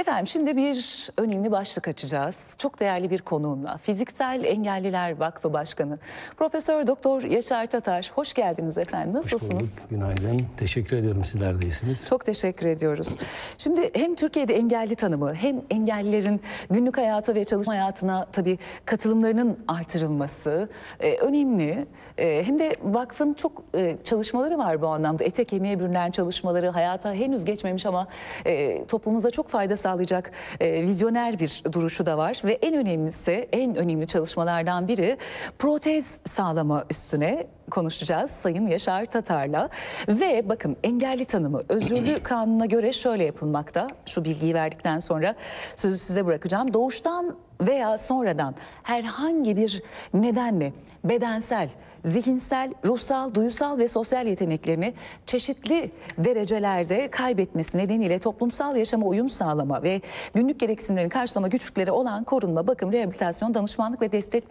Efendim şimdi bir önemli başlık açacağız. Çok değerli bir konuğumla Fiziksel Engelliler Vakfı Başkanı Profesör Doktor Yaşar Tatar. Hoş geldiniz efendim. Nasılsınız? Hoş Günaydın. Teşekkür ediyorum sizler değilsiniz. Çok teşekkür ediyoruz. Şimdi hem Türkiye'de engelli tanımı hem engellilerin günlük hayatı ve çalışma hayatına tabii katılımlarının artırılması e, önemli. E, hem de vakfın çok e, çalışmaları var bu anlamda. Ete kemiğe bürünen çalışmaları hayata henüz geçmemiş ama e, toplumumuza çok fayda sağlıyor sağlayacak e, vizyoner bir duruşu da var ve en önemlisi en önemli çalışmalardan biri protez sağlama üstüne konuşacağız Sayın Yaşar Tatar'la. Ve bakın engelli tanımı özürlü kanuna göre şöyle yapılmakta. Şu bilgiyi verdikten sonra sözü size bırakacağım. Doğuştan veya sonradan herhangi bir nedenle bedensel, zihinsel, ruhsal, duysal ve sosyal yeteneklerini çeşitli derecelerde kaybetmesi nedeniyle toplumsal yaşama uyum sağlama ve günlük gereksinimlerini karşılama güçlükleri olan korunma, bakım, rehabilitasyon, danışmanlık ve destek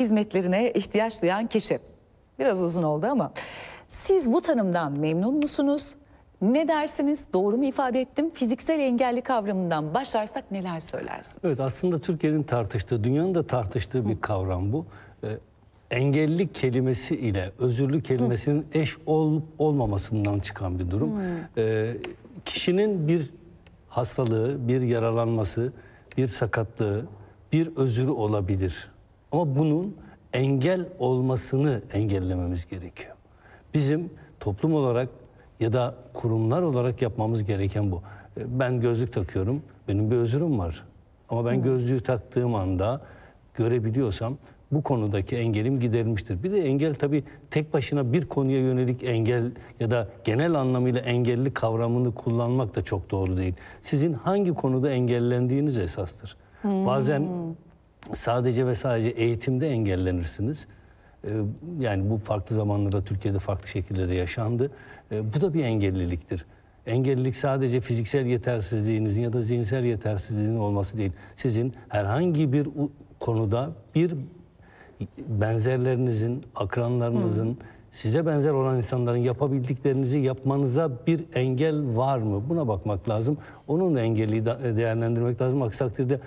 hizmetlerine ihtiyaç duyan kişi. Biraz uzun oldu ama siz bu tanımdan memnun musunuz? Ne dersiniz? Doğru mu ifade ettim? Fiziksel engelli kavramından başlarsak neler söylersiniz? Evet aslında Türkiye'nin tartıştığı, dünyanın da tartıştığı bir kavram bu. Ee, engellilik kelimesi ile özürlü kelimesinin Hı. eş olup olmamasından çıkan bir durum. Hmm. Ee, kişinin bir hastalığı, bir yaralanması, bir sakatlığı, bir özürü olabilir. Ama bunun engel olmasını engellememiz gerekiyor. Bizim toplum olarak ya da kurumlar olarak yapmamız gereken bu. E, ben gözlük takıyorum, benim bir özürüm var. Ama ben gözlüğü taktığım anda görebiliyorsam bu konudaki engelim giderilmiştir. Bir de engel tabii tek başına bir konuya yönelik engel ya da genel anlamıyla engelli kavramını kullanmak da çok doğru değil. Sizin hangi konuda engellendiğiniz esastır. Hmm. Bazen sadece ve sadece eğitimde engellenirsiniz. Ee, yani bu farklı zamanlarda Türkiye'de farklı şekillerde yaşandı. Ee, bu da bir engelliliktir. Engellilik sadece fiziksel yetersizliğinizin ya da zihinsel yetersizliğinizin olması değil. Sizin herhangi bir konuda bir benzerlerinizin, akranlarınızın, hmm. size benzer olan insanların yapabildiklerinizi yapmanıza bir engel var mı? Buna bakmak lazım. Onun da engelliyi değerlendirmek lazım. Aksi takdirde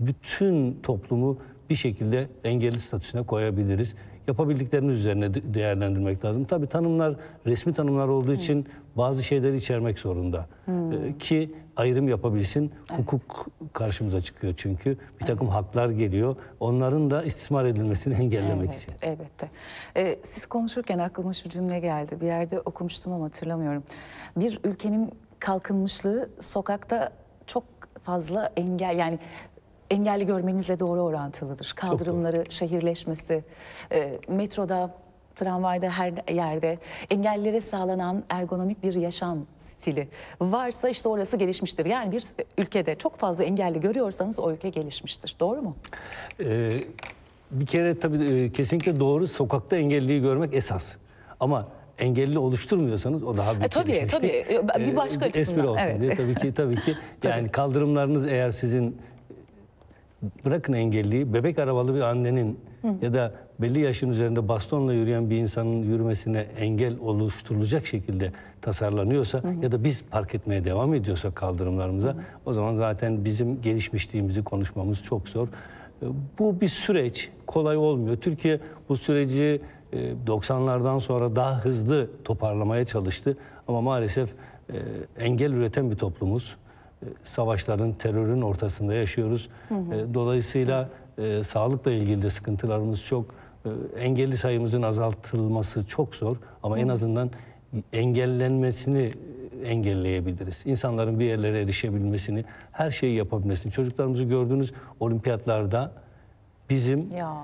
bütün toplumu bir şekilde engelli statüsüne koyabiliriz. Yapabildiklerimiz üzerine değerlendirmek lazım. Tabii tanımlar resmi tanımlar olduğu için bazı şeyleri içermek zorunda. Ee, Ki ayrım yapabilsin. Hukuk karşımıza çıkıyor çünkü. Bir takım haklar geliyor. Onların da istismar edilmesini engellemek için. elbette. Ee, siz konuşurken aklıma şu cümle geldi. Bir yerde okumuştum ama hatırlamıyorum. Bir ülkenin kalkınmışlığı sokakta çok fazla engel yani engelli görmenizle doğru orantılıdır. Kaldırımları, şehirleşmesi, e, metroda tramvayda her yerde engellilere sağlanan ergonomik bir yaşam stili varsa işte orası gelişmiştir. Yani bir ülkede çok fazla engelli görüyorsanız o ülke gelişmiştir. Doğru mu? Ee, bir kere tabii e, kesinlikle doğru sokakta engelliyi görmek esas. Ama engelli oluşturmuyorsanız o daha büyük e, tabii, gelişmiştir. Tabii tabii e, bir başka e, açısından. Espri olsun evet. diye tabii ki tabii ki yani kaldırımlarınız eğer sizin bırakın engelliyi bebek arabalı bir annenin Hı. ya da belli yaşın üzerinde bastonla yürüyen bir insanın yürümesine engel oluşturulacak şekilde tasarlanıyorsa Hı. ya da biz park etmeye devam ediyorsak kaldırımlarımıza Hı. o zaman zaten bizim gelişmişliğimizi konuşmamız çok zor. Ee, bu bir süreç kolay olmuyor. Türkiye bu süreci 90'lardan e, sonra daha hızlı toparlamaya çalıştı ama maalesef e, engel üreten bir toplumuz. E, savaşların, terörün ortasında yaşıyoruz. Hı hı. E, dolayısıyla e, sağlıkla ilgili de sıkıntılarımız çok. E, engelli sayımızın azaltılması çok zor ama hı. en azından engellenmesini e, engelleyebiliriz. İnsanların bir yerlere erişebilmesini, her şeyi yapabilmesini. Çocuklarımızı gördüğünüz olimpiyatlarda bizim ya.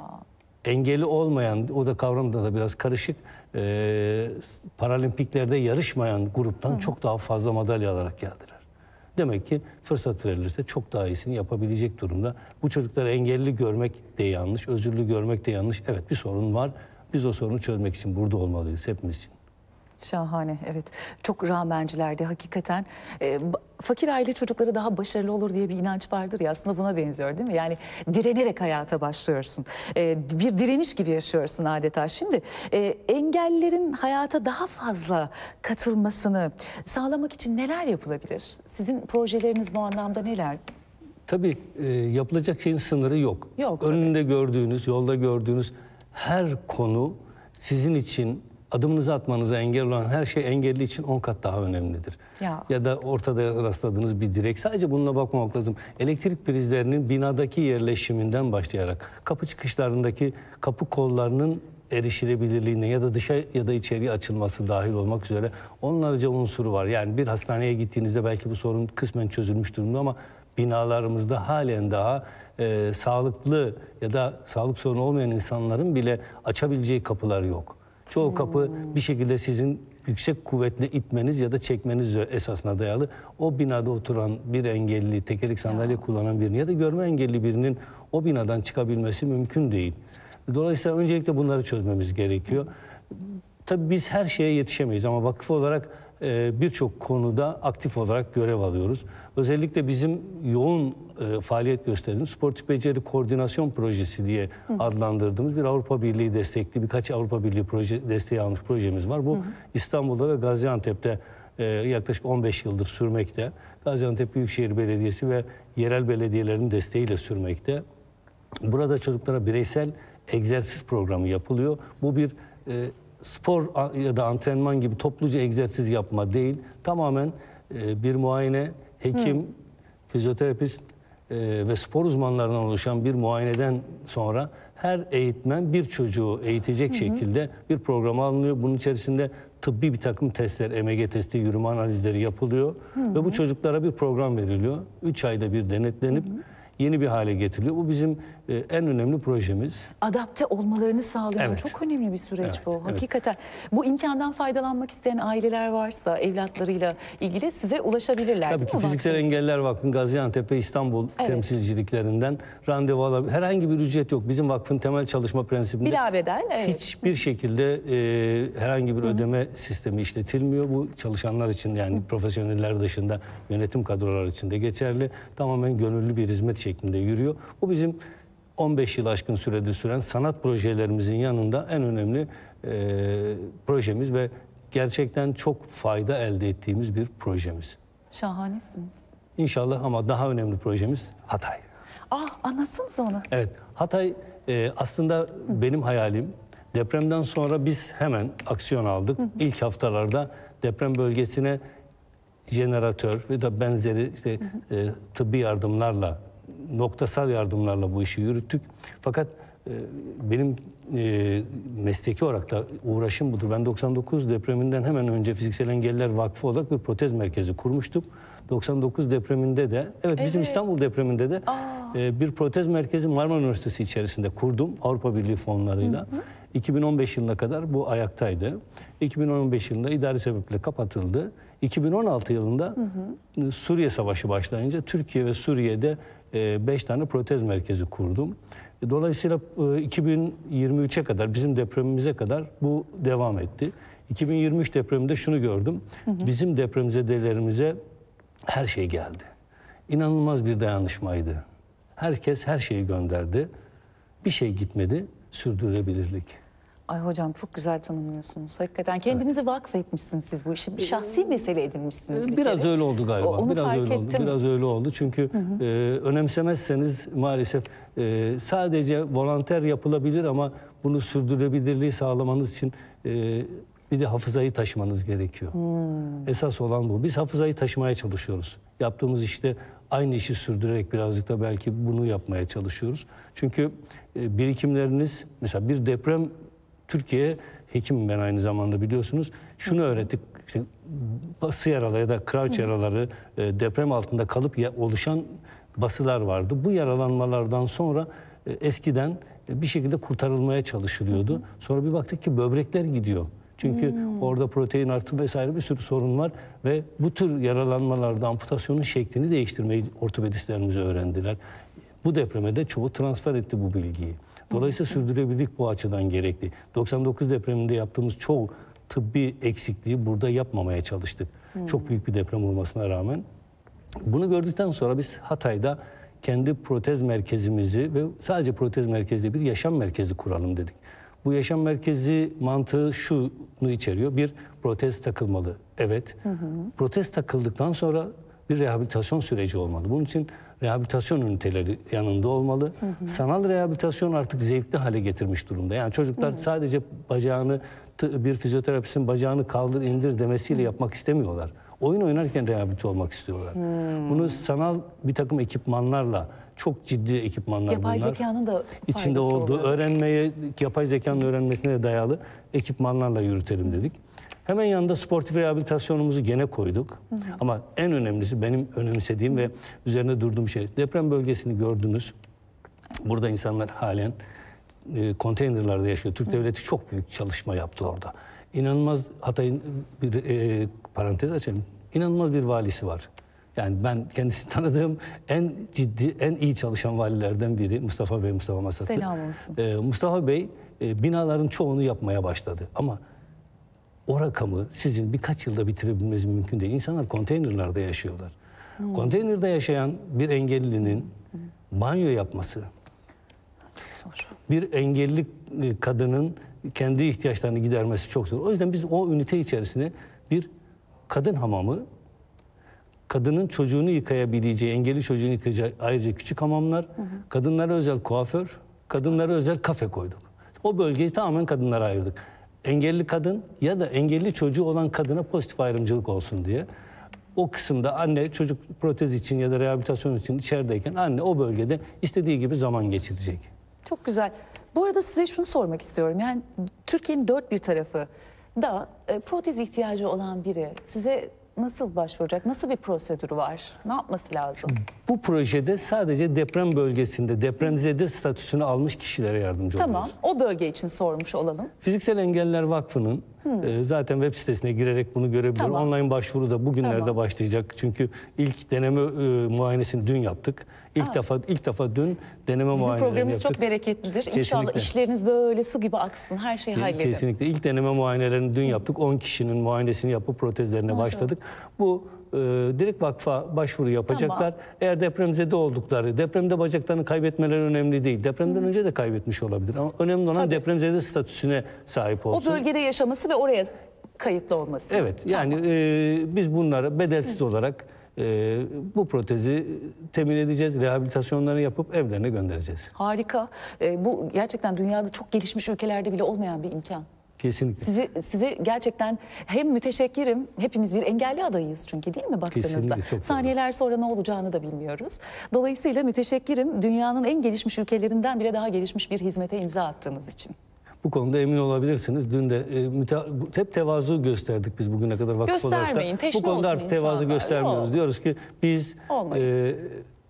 engeli olmayan, o da kavramda da biraz karışık, e, paralimpiklerde yarışmayan gruptan Hı. çok daha fazla madalya alarak geldiler. Demek ki fırsat verilirse çok daha iyisini yapabilecek durumda. Bu çocukları engelli görmek de yanlış, özürlü görmek de yanlış. Evet bir sorun var. Biz o sorunu çözmek için burada olmalıyız hepimiz için. Şahane evet. Çok rağmencilerde hakikaten e, fakir aile çocukları daha başarılı olur diye bir inanç vardır ya aslında buna benziyor değil mi? Yani direnerek hayata başlıyorsun. E, bir direniş gibi yaşıyorsun adeta. Şimdi e, engellilerin hayata daha fazla katılmasını sağlamak için neler yapılabilir? Sizin projeleriniz bu anlamda neler? Tabii e, yapılacak şeyin sınırı yok. Yok. Önünde tabii. gördüğünüz, yolda gördüğünüz her konu sizin için adımınızı atmanıza engel olan her şey engelli için 10 kat daha önemlidir. Ya. ya da ortada rastladığınız bir direk. Sadece bununla bakmamak lazım. Elektrik prizlerinin binadaki yerleşiminden başlayarak kapı çıkışlarındaki kapı kollarının erişilebilirliğine ya da dışa ya da içeri açılması dahil olmak üzere onlarca unsuru var. Yani bir hastaneye gittiğinizde belki bu sorun kısmen çözülmüş durumda ama binalarımızda halen daha e, sağlıklı ya da sağlık sorunu olmayan insanların bile açabileceği kapılar yok. Çoğu kapı bir şekilde sizin yüksek kuvvetle itmeniz ya da çekmeniz esasına dayalı. O binada oturan bir engelli, tekerlek sandalye ya. kullanan birini ya da görme engelli birinin o binadan çıkabilmesi mümkün değil. Dolayısıyla öncelikle bunları çözmemiz gerekiyor. Tabii biz her şeye yetişemeyiz ama vakıf olarak e, birçok konuda aktif olarak görev alıyoruz. Özellikle bizim yoğun e, faaliyet gösterdiğimiz sportif beceri koordinasyon projesi diye adlandırdığımız bir Avrupa Birliği destekli birkaç Avrupa Birliği proje desteği almış projemiz var. Bu İstanbul'da ve Gaziantep'te e, yaklaşık 15 yıldır sürmekte. Gaziantep Büyükşehir Belediyesi ve yerel belediyelerin desteğiyle sürmekte. Burada çocuklara bireysel egzersiz programı yapılıyor. Bu bir spor ya da antrenman gibi topluca egzersiz yapma değil. Tamamen e, bir muayene, hekim, Hı. fizyoterapist e, ve spor uzmanlarından oluşan bir muayeneden sonra her eğitmen bir çocuğu eğitecek hı hı. şekilde bir program alınıyor. Bunun içerisinde tıbbi bir takım testler, EMG testi, yürüme analizleri yapılıyor. Hı hı. Ve bu çocuklara bir program veriliyor. üç ayda bir denetlenip hı hı yeni bir hale getiriliyor. Bu bizim e, en önemli projemiz. Adapte olmalarını sağlıyor. evet. çok önemli bir süreç evet, bu. Hakikaten evet. bu imkandan faydalanmak isteyen aileler varsa evlatlarıyla ilgili size ulaşabilirler. Tabii ki Fiziksel Engeller Vakfı Gaziantep ve İstanbul evet. temsilciliklerinden randevu alabilir. Herhangi bir ücret yok. Bizim vakfın temel çalışma prensibinde Bilabeden, evet. hiçbir şekilde e, herhangi bir Hı ödeme sistemi işletilmiyor. Bu çalışanlar için yani -hı. profesyoneller dışında yönetim kadroları için de geçerli. Tamamen gönüllü bir hizmet şekli şeklinde yürüyor. Bu bizim 15 yıl aşkın süredir süren sanat projelerimizin yanında en önemli e, projemiz ve gerçekten çok fayda elde ettiğimiz bir projemiz. Şahanesiniz. İnşallah ama daha önemli projemiz Hatay. Ah anlatsanız onu. Evet Hatay e, aslında Hı. benim hayalim. Depremden sonra biz hemen aksiyon aldık. Hı hı. İlk haftalarda deprem bölgesine jeneratör ve da benzeri işte hı hı. E, tıbbi yardımlarla noktasal yardımlarla bu işi yürüttük. Fakat e, benim e, mesleki olarak da uğraşım budur. Ben 99 depreminden hemen önce Fiziksel Engeller Vakfı olarak bir protez merkezi kurmuştuk. 99 depreminde de, evet, evet. bizim İstanbul depreminde de e, bir protez merkezi Marmara Üniversitesi içerisinde kurdum Avrupa Birliği fonlarıyla. Hı hı. 2015 yılına kadar bu ayaktaydı. 2015 yılında idari sebeple kapatıldı. 2016 yılında hı hı. Suriye Savaşı başlayınca Türkiye ve Suriye'de 5 e, tane protez merkezi kurdum. E, dolayısıyla 2023'e kadar bizim depremimize kadar bu devam etti. 2023 depreminde şunu gördüm. bizim hı. Bizim her şey geldi. İnanılmaz bir dayanışmaydı. Herkes her şeyi gönderdi. Bir şey gitmedi. Sürdürülebilirlik. Ay hocam çok güzel tanımlıyorsunuz. Hakikaten kendinizi vakfetmişsiniz siz bu işi. Bir şahsi mesele edinmişsiniz bir Biraz kere. öyle oldu galiba. onu Biraz fark öyle ettim. oldu. Biraz öyle oldu. Çünkü e, önemsemezseniz maalesef e, sadece volonter yapılabilir ama bunu sürdürülebilirliği sağlamanız için e, bir de hafızayı taşımanız gerekiyor. Hmm. Esas olan bu. Biz hafızayı taşımaya çalışıyoruz. Yaptığımız işte aynı işi sürdürerek birazcık da belki bunu yapmaya çalışıyoruz. Çünkü e, birikimleriniz mesela bir deprem Türkiye hekim ben aynı zamanda biliyorsunuz. Şunu öğrettik. İşte bası yaraları ya da kravç yaraları e, deprem altında kalıp ya, oluşan basılar vardı. Bu yaralanmalardan sonra e, eskiden e, bir şekilde kurtarılmaya çalışılıyordu. Hı Sonra bir baktık ki böbrekler gidiyor. Çünkü hmm. orada protein artı vesaire bir sürü sorun var ve bu tür yaralanmalarda amputasyonun şeklini değiştirmeyi ortopedistlerimiz öğrendiler. Bu depremede çoğu transfer etti bu bilgiyi. Dolayısıyla sürdürebilirlik bu açıdan gerekli. 99 depreminde yaptığımız çoğu tıbbi eksikliği burada yapmamaya çalıştık. Hmm. Çok büyük bir deprem olmasına rağmen. Bunu gördükten sonra biz Hatay'da kendi protez merkezimizi ve sadece protez merkezi bir yaşam merkezi kuralım dedik. Bu yaşam merkezi mantığı şunu içeriyor. Bir, protez takılmalı. Evet. Hı hı. Protez takıldıktan sonra bir rehabilitasyon süreci olmalı. Bunun için rehabilitasyon üniteleri yanında olmalı. Hı hı. Sanal rehabilitasyon artık zevkli hale getirmiş durumda. Yani çocuklar hı hı. sadece bacağını bir fizyoterapistin bacağını kaldır indir demesiyle yapmak istemiyorlar. Oyun oynarken rehabilite olmak istiyorlar. Hmm. Bunu sanal bir takım ekipmanlarla çok ciddi ekipmanlar yapay bunlar. Yapay zekanın da içinde olduğu oluyor. öğrenmeye yapay zekanın öğrenmesine de dayalı ekipmanlarla yürütelim dedik. Hemen yanında sportif rehabilitasyonumuzu gene koyduk. Hı hı. Ama en önemlisi benim önemsediğim hı. ve üzerine durduğum şey deprem bölgesini gördünüz. Burada insanlar halen e, konteynerlarda yaşıyor. Türk Hı. Devleti çok büyük çalışma yaptı orada. İnanılmaz Hatay'ın bir e, parantez açayım. İnanılmaz bir valisi var. Yani ben kendisini tanıdığım en ciddi, en iyi çalışan valilerden biri Mustafa Bey, Mustafa Masatlı. Selam olsun. Ee, Mustafa Bey e, binaların çoğunu yapmaya başladı. Ama o rakamı sizin birkaç yılda bitirebilmeniz mümkün değil. İnsanlar konteynerlerde yaşıyorlar. Hmm. Konteynerde yaşayan bir engellinin banyo yapması, çok zor. bir engelli e, kadının kendi ihtiyaçlarını gidermesi çok zor. O yüzden biz o ünite içerisine bir kadın hamamı, kadının çocuğunu yıkayabileceği, engelli çocuğunu yıkayacağı ayrıca küçük hamamlar, hı kadınlara özel kuaför, kadınlara özel kafe koyduk. O bölgeyi tamamen kadınlara ayırdık engelli kadın ya da engelli çocuğu olan kadına pozitif ayrımcılık olsun diye. O kısımda anne çocuk protez için ya da rehabilitasyon için içerideyken anne o bölgede istediği gibi zaman geçirecek. Çok güzel. Bu arada size şunu sormak istiyorum. Yani Türkiye'nin dört bir tarafı da e, protez ihtiyacı olan biri size nasıl başvuracak? Nasıl bir prosedür var? Ne yapması lazım? Bu projede sadece deprem bölgesinde depremzede statüsünü almış kişilere yardımcı tamam, oluyoruz. Tamam. O bölge için sormuş olalım. Fiziksel Engeller Vakfı'nın Hmm. zaten web sitesine girerek bunu görebilir. Tamam. Online başvuru da bugünlerde tamam. başlayacak. Çünkü ilk deneme e, muayenesini dün yaptık. İlk Aa. defa ilk defa dün deneme Bizim muayenelerini programımız yaptık. çok bereketlidir. Kesinlikle. İnşallah işleriniz böyle su gibi aksın. Her şeyi Ke halledin. Kesinlikle. İlk deneme muayenelerini dün yaptık. 10 kişinin muayenesini yapıp protezlerine Maşallah. başladık. Bu e, direkt vakfa başvuru yapacaklar. Tamam. Eğer depremzede oldukları, depremde bacaklarını kaybetmeleri önemli değil. Depremden Hı. önce de kaybetmiş olabilir. Ama önemli olan Tabii. depremzede statüsüne sahip olsun. O bölgede yaşaması ve oraya kayıtlı olması. Evet yani e, biz bunları bedelsiz Hı. olarak e, bu protezi temin edeceğiz, rehabilitasyonlarını yapıp evlerine göndereceğiz. Harika. E, bu gerçekten dünyada çok gelişmiş ülkelerde bile olmayan bir imkan. Kesinlikle. Sizi, sizi gerçekten hem müteşekkirim, hepimiz bir engelli adayız çünkü değil mi baktığınızda? Kesinlikle, çok Saniyeler doğru. sonra ne olacağını da bilmiyoruz. Dolayısıyla müteşekkirim dünyanın en gelişmiş ülkelerinden bile daha gelişmiş bir hizmete imza attığınız için. Bu konuda emin olabilirsiniz. Dün de e, müte, hep tevazu gösterdik biz bugüne kadar vakıf Göstermeyin, olarak da. Bu konuda artık tevazu göstermiyoruz. Yok. Diyoruz ki biz e,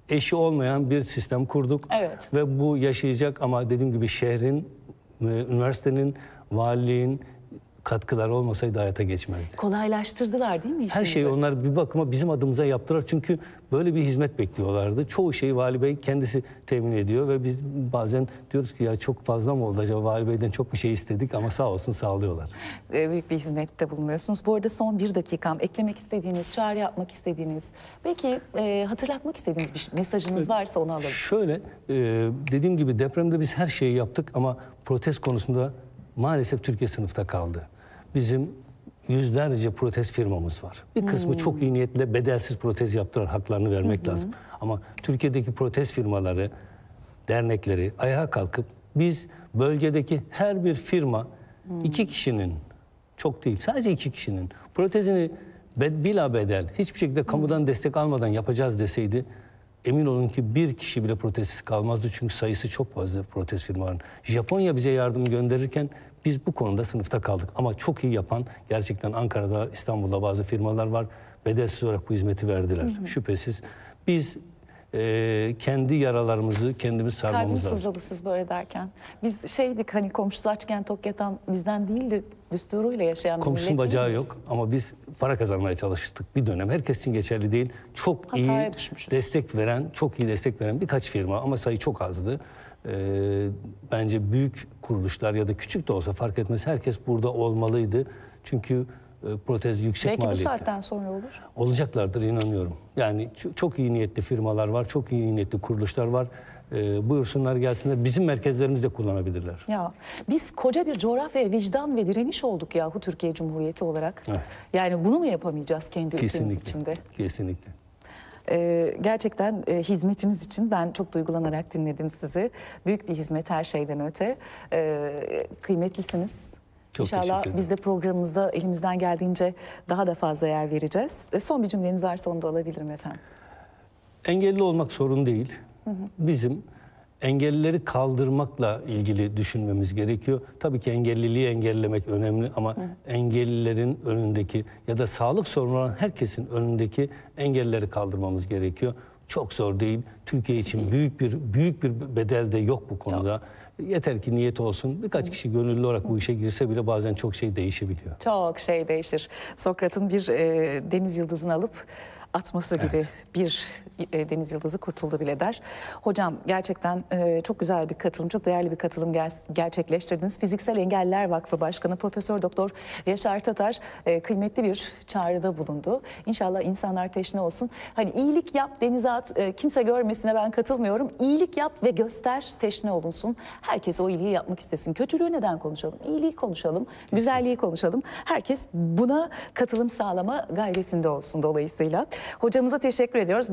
eşi olmayan bir sistem kurduk. Evet. Ve bu yaşayacak ama dediğim gibi şehrin, e, üniversitenin valiliğin katkılar olmasaydı hayata geçmezdi. Kolaylaştırdılar değil mi işinizi? Her şeyi onlar bir bakıma bizim adımıza yaptılar. Çünkü böyle bir hizmet bekliyorlardı. Çoğu şeyi Vali Bey kendisi temin ediyor ve biz bazen diyoruz ki ya çok fazla mı oldu acaba Vali Bey'den çok bir şey istedik ama sağ olsun sağlıyorlar. Ee, büyük bir hizmette bulunuyorsunuz. Bu arada son bir dakikam eklemek istediğiniz, çağrı yapmak istediğiniz, belki e, hatırlatmak istediğiniz bir mesajınız varsa onu alalım. Şöyle e, dediğim gibi depremde biz her şeyi yaptık ama protest konusunda maalesef Türkiye sınıfta kaldı. Bizim yüzlerce protez firmamız var. Bir kısmı hmm. çok iyi niyetle bedelsiz protez yaptılar. Haklarını vermek hmm. lazım. Ama Türkiye'deki protez firmaları, dernekleri ayağa kalkıp biz bölgedeki her bir firma hmm. iki kişinin çok değil sadece iki kişinin protezini bed, bila bedel hiçbir şekilde kamudan destek almadan yapacağız deseydi emin olun ki bir kişi bile protestsiz kalmazdı. Çünkü sayısı çok fazla protest firmaların. Japonya bize yardım gönderirken biz bu konuda sınıfta kaldık. Ama çok iyi yapan gerçekten Ankara'da, İstanbul'da bazı firmalar var. Bedelsiz olarak bu hizmeti verdiler. Hı hı. Şüphesiz biz e, kendi yaralarımızı kendimiz sarmamız lazım. sızladı böyle derken. Biz şeydik hani komşusu açken tok yatan bizden değildir düsturuyla yaşayan Komşunun bacağı yok ama biz para kazanmaya çalıştık bir dönem. Herkes için geçerli değil. Çok Hataya iyi düşmüşüz. destek veren, çok iyi destek veren birkaç firma ama sayı çok azdı. E, bence büyük kuruluşlar ya da küçük de olsa fark etmez herkes burada olmalıydı. Çünkü e, protez yüksek Belki maliyetli. Belki bu saatten sonra olur. Olacaklardır inanıyorum. Yani çok iyi niyetli firmalar var, çok iyi niyetli kuruluşlar var. E, buyursunlar gelsinler. Bizim merkezlerimizde kullanabilirler. Ya biz koca bir coğrafya vicdan ve direniş olduk yahu Türkiye Cumhuriyeti olarak. Evet. Yani bunu mu yapamayacağız kendi kesinlikle, ülkemiz içinde? Kesinlikle. Ee, gerçekten e, hizmetiniz için ben çok duygulanarak dinledim sizi. Büyük bir hizmet her şeyden öte. Ee, kıymetlisiniz. Çok İnşallah biz de programımızda elimizden geldiğince daha da fazla yer vereceğiz. E, son bir cümleniz varsa onu da alabilirim efendim. Engelli olmak sorun değil. Bizim engellileri kaldırmakla ilgili düşünmemiz gerekiyor. Tabii ki engelliliği engellemek önemli ama engellilerin önündeki ya da sağlık sorunu olan herkesin önündeki engelleri kaldırmamız gerekiyor. Çok zor değil. Türkiye için büyük bir büyük bir bedel de yok bu konuda. Tamam. Yeter ki niyet olsun. Birkaç kişi gönüllü olarak bu işe girse bile bazen çok şey değişebiliyor. Çok şey değişir. Sokrat'ın bir e, deniz yıldızını alıp atması gibi evet. bir e, deniz yıldızı kurtuldu bile der. Hocam gerçekten e, çok güzel bir katılım, çok değerli bir katılım ger gerçekleştirdiniz. Fiziksel Engeller Vakfı Başkanı Profesör Doktor Yaşar Tatar e, kıymetli bir çağrıda bulundu. İnşallah insanlar teşne olsun. Hani iyilik yap denize at, e, kimse görmesine ben katılmıyorum. İyilik yap ve göster teşne olunsun. Herkes o iyiliği yapmak istesin. Kötülüğü neden konuşalım? İyiliği konuşalım, güzelliği konuşalım. Herkes buna katılım sağlama gayretinde olsun dolayısıyla. Hocamıza teşekkür ediyoruz.